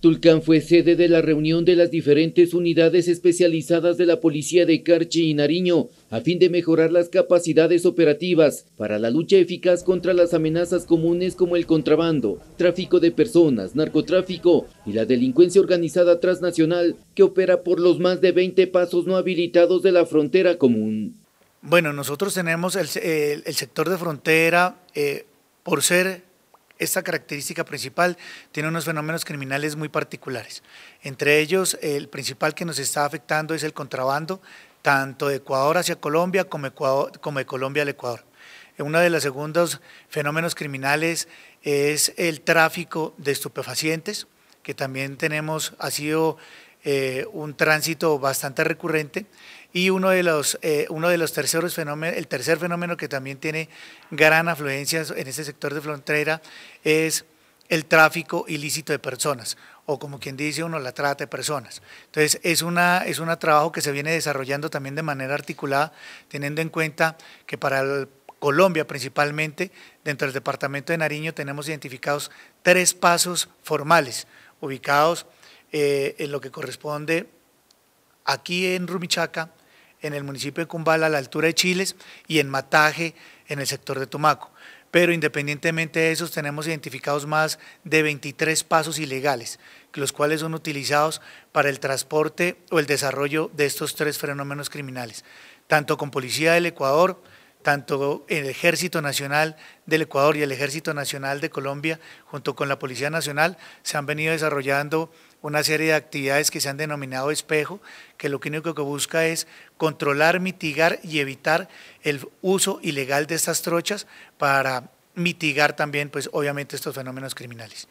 Tulcán fue sede de la reunión de las diferentes unidades especializadas de la Policía de Carchi y Nariño a fin de mejorar las capacidades operativas para la lucha eficaz contra las amenazas comunes como el contrabando, tráfico de personas, narcotráfico y la delincuencia organizada transnacional que opera por los más de 20 pasos no habilitados de la frontera común. Bueno, nosotros tenemos el, sector de frontera eh, por ser esta característica principal tiene unos fenómenos criminales muy particulares. Entre ellos, el principal que nos está afectando es el contrabando, tanto de Ecuador hacia Colombia como, de Colombia al Ecuador. Uno de los segundos fenómenos criminales es el tráfico de estupefacientes, que también tenemos, ha sido eh, un tránsito bastante recurrente y uno de los, eh, uno de los terceros fenómenos, el tercer fenómeno que también tiene gran afluencia en este sector de frontera es el tráfico ilícito de personas o como quien dice uno, la trata de personas. Entonces, es un es trabajo que se viene desarrollando también de manera articulada, teniendo en cuenta que para Colombia principalmente, dentro del departamento de Nariño tenemos identificados tres pasos formales, ubicados eh, en lo que corresponde aquí en Rumichaca, en el municipio de Cumbala, a la altura de Chiles, y en Mataje, en el sector de Tumaco. Pero independientemente de esos, tenemos identificados más de 23 pasos ilegales, los cuales son utilizados para el transporte o el desarrollo de estos tres fenómenos criminales, tanto con Policía del Ecuador, tanto el Ejército Nacional del Ecuador y el Ejército Nacional de Colombia, junto con la Policía Nacional, se han venido desarrollando una serie de actividades que se han denominado espejo, que lo único que busca es controlar, mitigar y evitar el uso ilegal de estas trochas para mitigar también, pues obviamente, estos fenómenos criminales.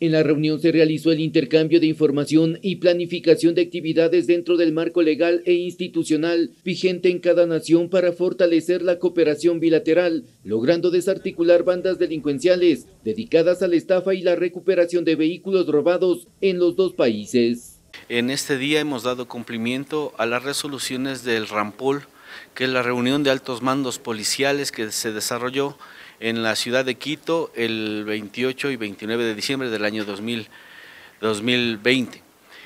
En la reunión se realizó el intercambio de información y planificación de actividades dentro del marco legal e institucional vigente en cada nación para fortalecer la cooperación bilateral, logrando desarticular bandas delincuenciales dedicadas a la estafa y la recuperación de vehículos robados en los dos países. En este día hemos dado cumplimiento a las resoluciones del RAMPOL que es la reunión de altos mandos policiales que se desarrolló en la ciudad de Quito el 28 y 29 de diciembre del año 2020.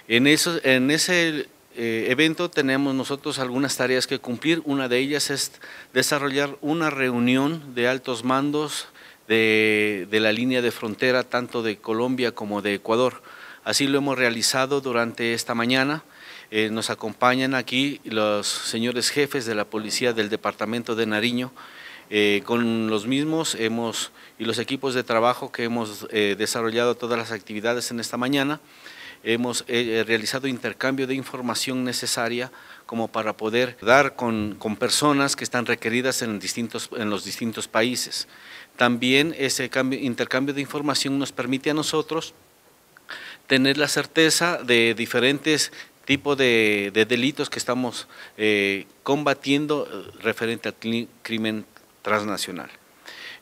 En, en ese eh, evento tenemos nosotros algunas tareas que cumplir. Una de ellas es desarrollar una reunión de altos mandos de, de la línea de frontera tanto de Colombia como de Ecuador. Así lo hemos realizado durante esta mañana eh, nos acompañan aquí los señores jefes de la policía del departamento de Nariño. Eh, con los mismos hemos, y los equipos de trabajo que hemos eh, desarrollado todas las actividades en esta mañana, hemos realizado intercambio de información necesaria como para poder dar con, con personas que están requeridas en, distintos, en los distintos países. También ese intercambio de información nos permite a nosotros tener la certeza de diferentes tipo de, delitos que estamos eh, combatiendo eh, referente al crimen transnacional.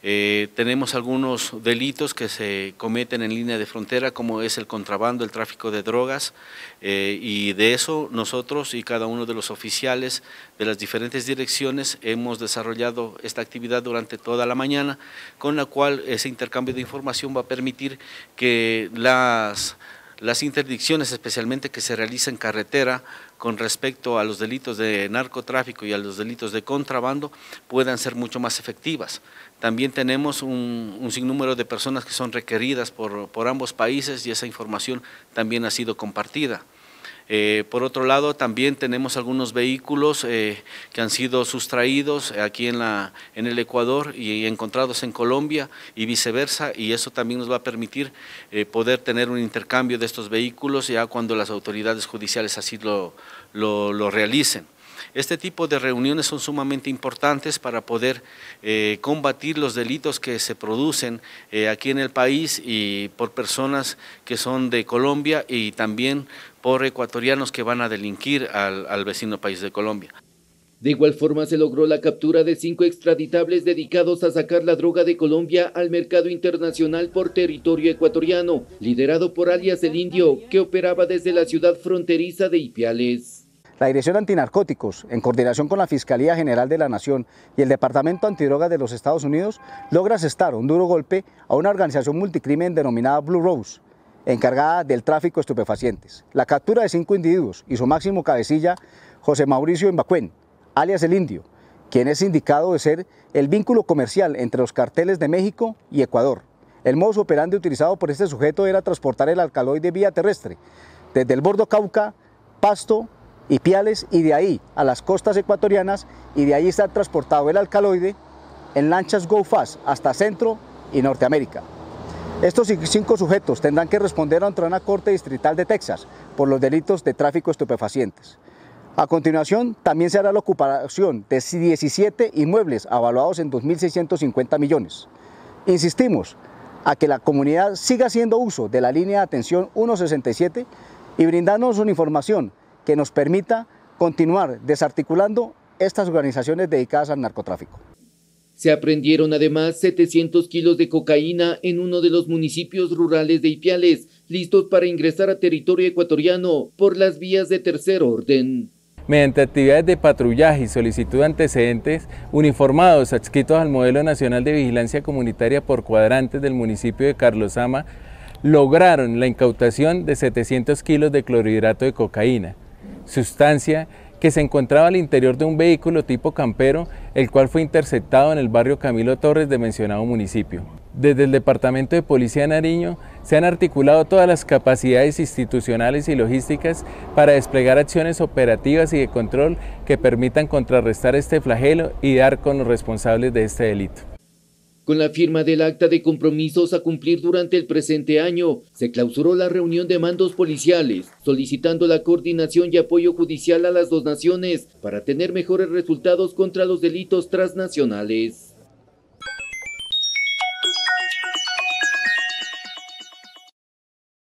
Eh, tenemos algunos delitos que se cometen en línea de frontera, como es el contrabando, el tráfico de drogas, y de eso nosotros y cada uno de los oficiales de las diferentes direcciones hemos desarrollado esta actividad durante toda la mañana, con la cual ese intercambio de información va a permitir que las las interdicciones especialmente que se realizan en carretera con respecto a los delitos de narcotráfico y a los delitos de contrabando puedan ser mucho más efectivas. También tenemos un, sinnúmero de personas que son requeridas por ambos países y esa información también ha sido compartida. Eh, por otro lado, también tenemos algunos vehículos eh, que han sido sustraídos aquí en, la, en el Ecuador y encontrados en Colombia y viceversa, y eso también nos va a permitir eh, poder tener un intercambio de estos vehículos ya cuando las autoridades judiciales así lo realicen. Este tipo de reuniones son sumamente importantes para poder eh, combatir los delitos que se producen eh, aquí en el país y por personas que son de Colombia y también por ecuatorianos que van a delinquir al, al vecino país de Colombia. De igual forma se logró la captura de cinco extraditables dedicados a sacar la droga de Colombia al mercado internacional por territorio ecuatoriano, liderado por alias el Indio, que operaba desde la ciudad fronteriza de Ipiales la Dirección Antinarcóticos, en coordinación con la Fiscalía General de la Nación y el Departamento Antidrogas de los Estados Unidos, logra asestar un duro golpe a una organización multicrimen denominada Blue Rose, encargada del tráfico de estupefacientes. La captura de cinco individuos y su máximo cabecilla, José Mauricio Embacuén, alias El Indio, quien es indicado de ser el vínculo comercial entre los carteles de México y Ecuador. El modo operandi utilizado por este sujeto era transportar el alcaloide vía terrestre, desde el bordo Cauca, Pasto y Piales y de ahí a las costas ecuatorianas y de ahí está transportado el alcaloide en lanchas Go Fast hasta Centro y Norteamérica. Estos cinco sujetos tendrán que responder ante una corte distrital de Texas por los delitos de tráfico estupefacientes. A continuación, también se hará la ocupación de 17 inmuebles avaluados en 2.650 millones. Insistimos a que la comunidad siga haciendo uso de la línea de atención 167 y brindarnos una información que nos permita continuar desarticulando estas organizaciones dedicadas al narcotráfico. Se aprendieron además 700 kilos de cocaína en uno de los municipios rurales de Ipiales, listos para ingresar a territorio ecuatoriano por las vías de tercer orden. Mediante actividades de patrullaje y solicitud de antecedentes uniformados adscritos al Modelo Nacional de Vigilancia Comunitaria por cuadrantes del municipio de Carlos Ama, lograron la incautación de 700 kilos de clorhidrato de cocaína, sustancia que se encontraba al interior de un vehículo tipo campero, el cual fue interceptado en el barrio Camilo Torres de mencionado municipio. Desde el Departamento de Policía Nariño se han articulado todas las capacidades institucionales y logísticas para desplegar acciones operativas y de control que permitan contrarrestar este flagelo y dar con los responsables de este delito. Con la firma del acta de compromisos a cumplir durante el presente año, se clausuró la reunión de mandos policiales, solicitando la coordinación y apoyo judicial a las dos naciones para tener mejores resultados contra los delitos transnacionales.